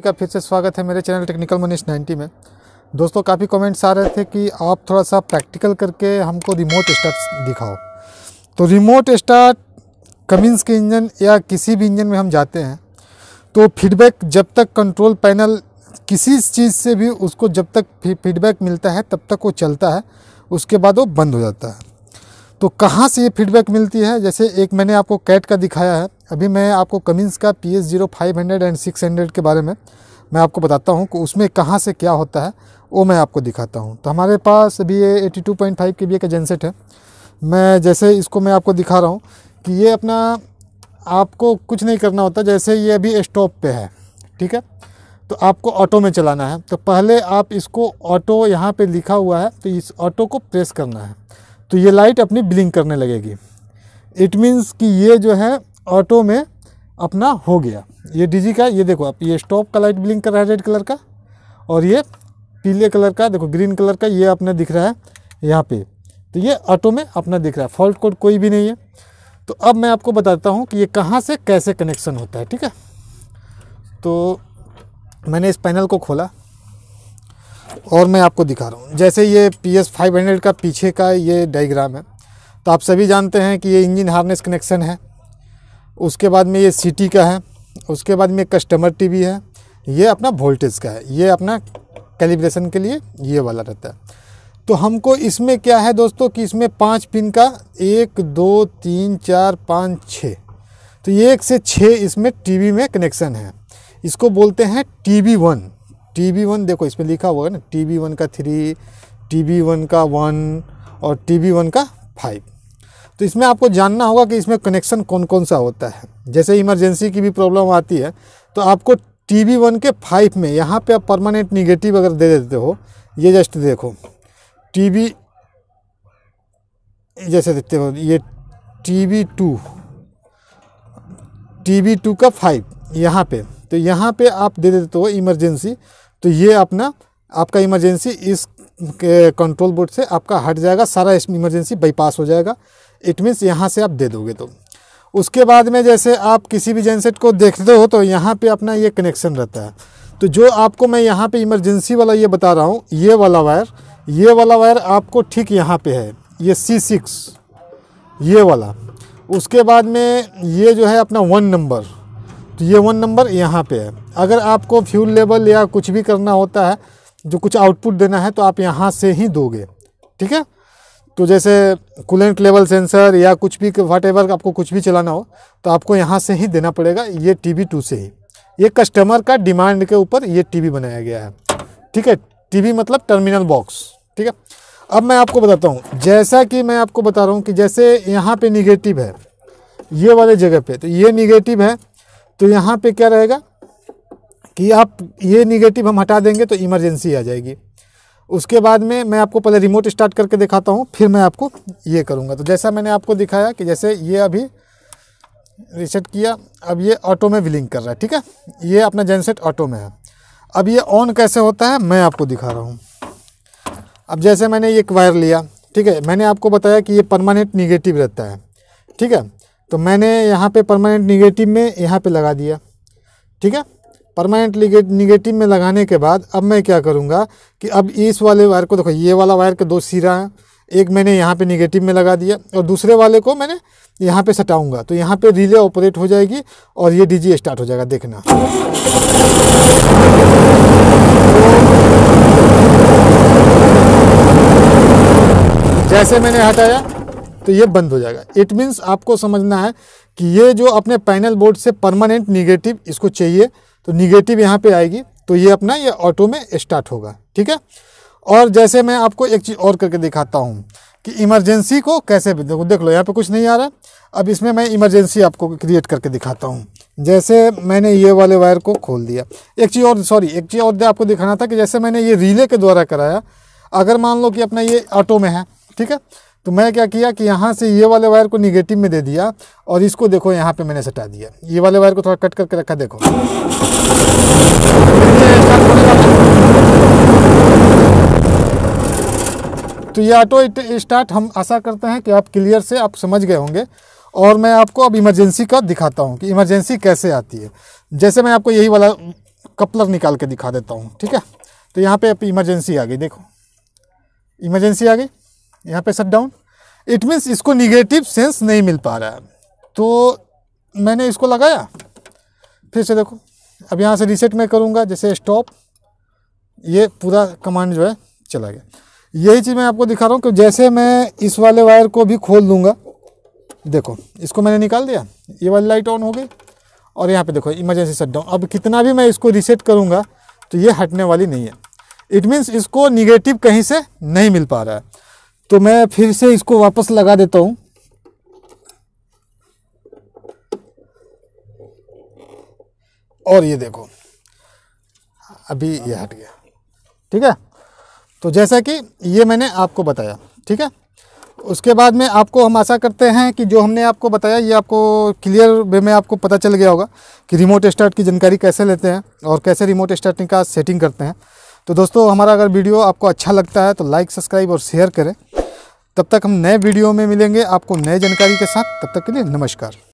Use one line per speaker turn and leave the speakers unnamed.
का फिर से स्वागत है मेरे चैनल टेक्निकल मनीष 90 में दोस्तों काफ़ी कमेंट्स आ रहे थे कि आप थोड़ा सा प्रैक्टिकल करके हमको रिमोट स्टार्ट दिखाओ तो रिमोट स्टार्ट कमिंस के इंजन या किसी भी इंजन में हम जाते हैं तो फीडबैक जब तक कंट्रोल पैनल किसी चीज़ से भी उसको जब तक फीडबैक मिलता है तब तक वो चलता है उसके बाद वो बंद हो जाता है तो कहाँ से ये फीडबैक मिलती है जैसे एक मैंने आपको कैट का दिखाया है अभी मैं आपको कमिंस का P S zero five hundred and six hundred के बारे में मैं आपको बताता हूँ कि उसमें कहाँ से क्या होता है वो मैं आपको दिखाता हूँ तो हमारे पास अभी ये eighty two point five K V का जेनसेट है मैं जैसे इसको मैं आपको दिखा रहा हूँ कि ये अपना आपको कुछ नहीं करना होता जैसे ये अभी इस्टॉप पर है ठीक है तो आपको ऑटो में चलाना है तो पहले आप इसको ऑटो यहाँ पे लिखा हुआ है तो इस ऑटो को प्रेस करना है तो ये लाइट अपनी ब्लिंक करने लगेगी इट मीन्स कि ये जो है ऑटो में अपना हो गया ये डीजी का ये देखो आप ये स्टॉप का लाइट ब्लिंक कर रहा है रेड कलर का और ये पीले कलर का देखो ग्रीन कलर का ये अपना दिख रहा है यहाँ पे तो ये ऑटो में अपना दिख रहा है फॉल्ट कोड कोई भी नहीं है तो अब मैं आपको बताता हूँ कि ये कहाँ से कैसे कनेक्शन होता है ठीक है तो मैंने इस पैनल को खोला और मैं आपको दिखा रहा हूँ जैसे ये पी एस फाइव हंड्रेड का पीछे का ये डाइग्राम है तो आप सभी जानते हैं कि ये इंजन हार्नेस कनेक्शन है उसके बाद में ये सिटी का है उसके बाद में कस्टमर टीवी है ये अपना वोल्टेज का है ये अपना कैलिब्रेशन के लिए ये वाला रहता है तो हमको इसमें क्या है दोस्तों कि इसमें पाँच पिन का एक दो तीन चार पाँच छः तो ये एक से छः इसमें टीवी में कनेक्शन है इसको बोलते हैं T V one T V one देखो इसमें लिखा हुआ है ना टी वी वन का थ्री टी वी वन का वन और टी वी वन का फाइव तो इसमें आपको जानना होगा कि इसमें कनेक्शन कौन कौन सा होता है जैसे इमरजेंसी की भी प्रॉब्लम आती है तो आपको टी वी वन के फाइव में यहाँ पे आप परमानेंट निगेटिव अगर दे देते हो ये जस्ट देखो टी वी जैसे देखते हो ये T V two T V two का फाइव यहाँ पे तो यहाँ पे आप दे देते हो इमरजेंसी तो ये अपना आपका इमरजेंसी इस कंट्रोल बोर्ड से आपका हट जाएगा सारा इमरजेंसी बाईपास हो जाएगा इट मीन्स यहाँ से आप दे दोगे तो उसके बाद में जैसे आप किसी भी जनसेट को देखते हो तो यहाँ पे अपना ये कनेक्शन रहता है तो जो आपको मैं यहाँ पे इमरजेंसी वाला ये बता रहा हूँ ये वाला वायर ये वाला वायर आपको ठीक यहाँ पे है ये सी सिक्स ये वाला उसके बाद में ये जो है अपना वन नंबर तो ये वन नंबर यहाँ पे है अगर आपको फ्यूल लेवल या कुछ भी करना होता है जो कुछ आउटपुट देना है तो आप यहाँ से ही दोगे ठीक है तो जैसे कूलेंट लेवल सेंसर या कुछ भी वाट एवर आपको कुछ भी चलाना हो तो आपको यहाँ से ही देना पड़ेगा ये टी वी टू से ही ये कस्टमर का डिमांड के ऊपर ये टी बनाया गया है ठीक है टी मतलब टर्मिनल बॉक्स ठीक है अब मैं आपको बताता हूँ जैसा कि मैं आपको बता रहा हूँ कि जैसे यहाँ पे निगेटिव है ये वाले जगह पे तो ये निगेटिव है तो यहाँ पे क्या रहेगा कि आप ये निगेटिव हम हटा देंगे तो इमरजेंसी आ जाएगी उसके बाद में मैं आपको पहले रिमोट स्टार्ट करके दिखाता हूँ फिर मैं आपको ये करूँगा तो जैसा मैंने आपको दिखाया कि जैसे ये अभी रिसेट किया अब ये ऑटो में विलिंग कर रहा है ठीक है ये अपना जेनसेट ऑटो में है अब ये ऑन कैसे होता है मैं आपको दिखा रहा हूँ अब जैसे मैंने एक वायर लिया ठीक है मैंने आपको बताया कि ये परमानेंट निगेटिव रहता है ठीक है तो मैंने यहाँ पर परमानेंट निगेटिव में यहाँ पर लगा दिया ठीक है परमानेंट निगेटिव में लगाने के बाद अब मैं क्या करूँगा कि अब इस वाले वायर को देखो ये वाला वायर के दो सिरा हैं एक मैंने यहाँ पे निगेटिव में लगा दिया और दूसरे वाले को मैंने यहाँ पे सटाऊंगा तो यहाँ पे रिले ऑपरेट हो जाएगी और ये डीजी स्टार्ट हो जाएगा देखना जैसे मैंने हटाया तो ये बंद हो जाएगा इट मीन्स आपको समझना है कि ये जो अपने पैनल बोर्ड से परमानेंट निगेटिव इसको चाहिए तो निगेटिव यहाँ पर आएगी तो ये अपना ये ऑटो में स्टार्ट होगा ठीक है और जैसे मैं आपको एक चीज़ और करके दिखाता हूँ कि इमरजेंसी को कैसे देखो देख लो यहाँ पे कुछ नहीं आ रहा है अब इसमें मैं इमरजेंसी आपको क्रिएट करके दिखाता हूँ जैसे मैंने ये वाले वायर को खोल दिया एक चीज़ और सॉरी एक चीज़ और आपको दिखाना था कि जैसे मैंने ये रिले के द्वारा कराया अगर मान लो कि अपना ये ऑटो में है ठीक है तो मैं क्या किया कि यहाँ से ये वाले वायर को निगेटिव में दे दिया और इसको देखो यहाँ पर मैंने सटा दिया ये वाले वायर को थोड़ा कट करके रखा देखो तो ये ऑटो स्टार्ट हम आशा करते हैं कि आप क्लियर से आप समझ गए होंगे और मैं आपको अब इमरजेंसी का दिखाता हूँ कि इमरजेंसी कैसे आती है जैसे मैं आपको यही वाला कपलर निकाल के दिखा देता हूँ ठीक है तो यहाँ पे इमरजेंसी आ गई देखो इमरजेंसी आ गई यहाँ पे शट डाउन इट मीन्स इसको निगेटिव सेंस नहीं मिल पा रहा है तो मैंने इसको लगाया फिर से देखो अब यहाँ से रिसेट मैं करूँगा जैसे स्टॉप ये पूरा कमांड जो है चला गया यही चीज़ मैं आपको दिखा रहा हूँ कि जैसे मैं इस वाले वायर को भी खोल दूँगा देखो इसको मैंने निकाल दिया ये वाली लाइट ऑन हो गई और यहाँ पे देखो इमरजेंसी शट डाउन अब कितना भी मैं इसको रीसेट करूँगा तो ये हटने वाली नहीं है इट मीन्स इसको निगेटिव कहीं से नहीं मिल पा रहा है तो मैं फिर से इसको वापस लगा देता हूँ और ये देखो अभी ये हट गया ठीक है तो जैसा कि ये मैंने आपको बताया ठीक है उसके बाद में आपको हम आशा करते हैं कि जो हमने आपको बताया ये आपको क्लियर वे में आपको पता चल गया होगा कि रिमोट स्टार्ट की जानकारी कैसे लेते हैं और कैसे रिमोट स्टार्टिंग का सेटिंग करते हैं तो दोस्तों हमारा अगर वीडियो आपको अच्छा लगता है तो लाइक सब्सक्राइब और शेयर करें तब तक हम नए वीडियो में मिलेंगे आपको नए जानकारी के साथ तब तक के लिए नमस्कार